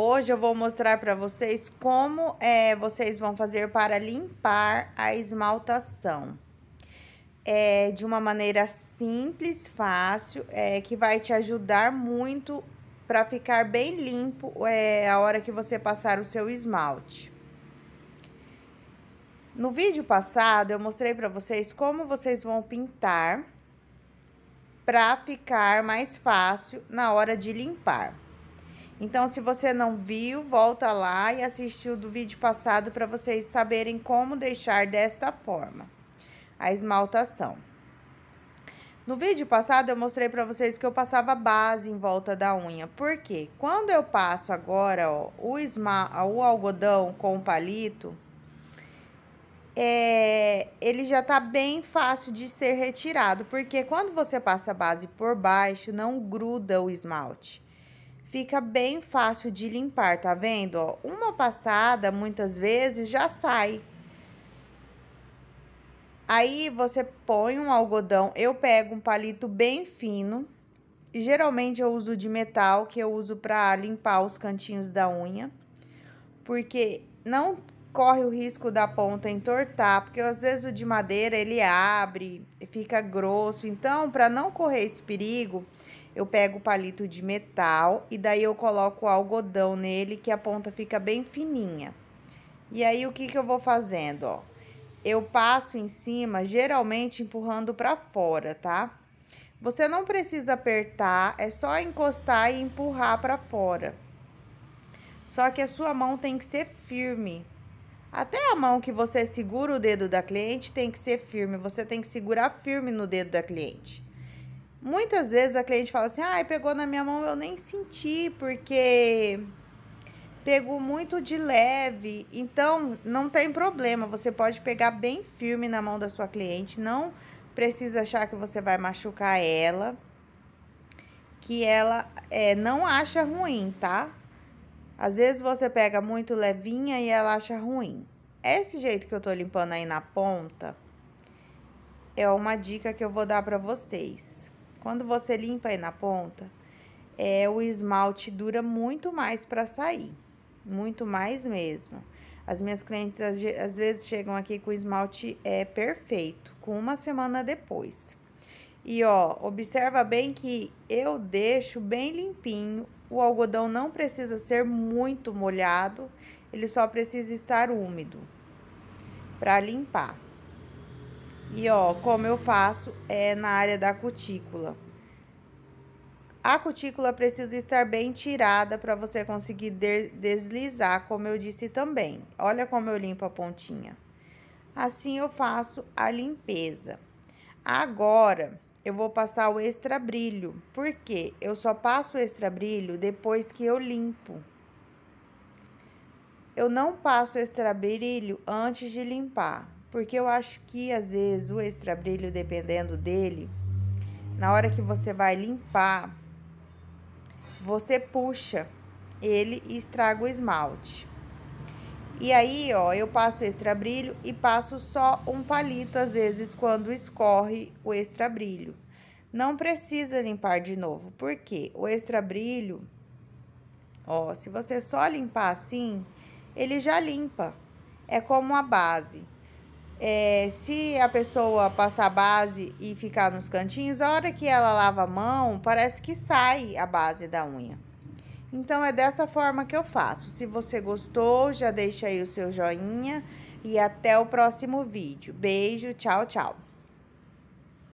Hoje eu vou mostrar para vocês como é, vocês vão fazer para limpar a esmaltação. É, de uma maneira simples, fácil, é, que vai te ajudar muito para ficar bem limpo é, a hora que você passar o seu esmalte. No vídeo passado, eu mostrei para vocês como vocês vão pintar para ficar mais fácil na hora de limpar. Então, se você não viu, volta lá e assistiu do vídeo passado para vocês saberem como deixar desta forma a esmaltação. No vídeo passado eu mostrei para vocês que eu passava base em volta da unha, porque quando eu passo agora ó, o, o algodão com o palito, é, ele já tá bem fácil de ser retirado, porque quando você passa a base por baixo, não gruda o esmalte fica bem fácil de limpar, tá vendo? Ó, uma passada, muitas vezes, já sai. Aí você põe um algodão, eu pego um palito bem fino, geralmente eu uso de metal, que eu uso para limpar os cantinhos da unha, porque não corre o risco da ponta entortar, porque às vezes o de madeira ele abre, fica grosso, então para não correr esse perigo, eu pego o palito de metal e daí eu coloco o algodão nele que a ponta fica bem fininha. E aí o que, que eu vou fazendo, ó? Eu passo em cima, geralmente empurrando para fora, tá? Você não precisa apertar, é só encostar e empurrar para fora. Só que a sua mão tem que ser firme. Até a mão que você segura o dedo da cliente tem que ser firme, você tem que segurar firme no dedo da cliente. Muitas vezes a cliente fala assim: "Ai, ah, pegou na minha mão, eu nem senti, porque pegou muito de leve". Então, não tem problema, você pode pegar bem firme na mão da sua cliente, não precisa achar que você vai machucar ela, que ela é, não acha ruim, tá? Às vezes você pega muito levinha e ela acha ruim. Esse jeito que eu tô limpando aí na ponta é uma dica que eu vou dar para vocês. Quando você limpa aí na ponta, é, o esmalte dura muito mais para sair, muito mais mesmo. As minhas clientes às vezes chegam aqui com o esmalte é perfeito, com uma semana depois. E ó, observa bem que eu deixo bem limpinho. O algodão não precisa ser muito molhado, ele só precisa estar úmido para limpar. E ó, como eu faço é na área da cutícula. A cutícula precisa estar bem tirada para você conseguir de deslizar, como eu disse também. Olha como eu limpo a pontinha. Assim eu faço a limpeza. Agora eu vou passar o extra brilho, porque eu só passo o extra brilho depois que eu limpo. Eu não passo extra brilho antes de limpar. Porque eu acho que às vezes o extra brilho, dependendo dele, na hora que você vai limpar, você puxa ele e estraga o esmalte. E aí, ó, eu passo extra brilho e passo só um palito, às vezes, quando escorre o extra brilho. Não precisa limpar de novo, porque o extra brilho, ó, se você só limpar assim, ele já limpa. É como a base. É, se a pessoa passar base e ficar nos cantinhos, a hora que ela lava a mão, parece que sai a base da unha. Então é dessa forma que eu faço. Se você gostou, já deixa aí o seu joinha e até o próximo vídeo. Beijo, tchau, tchau.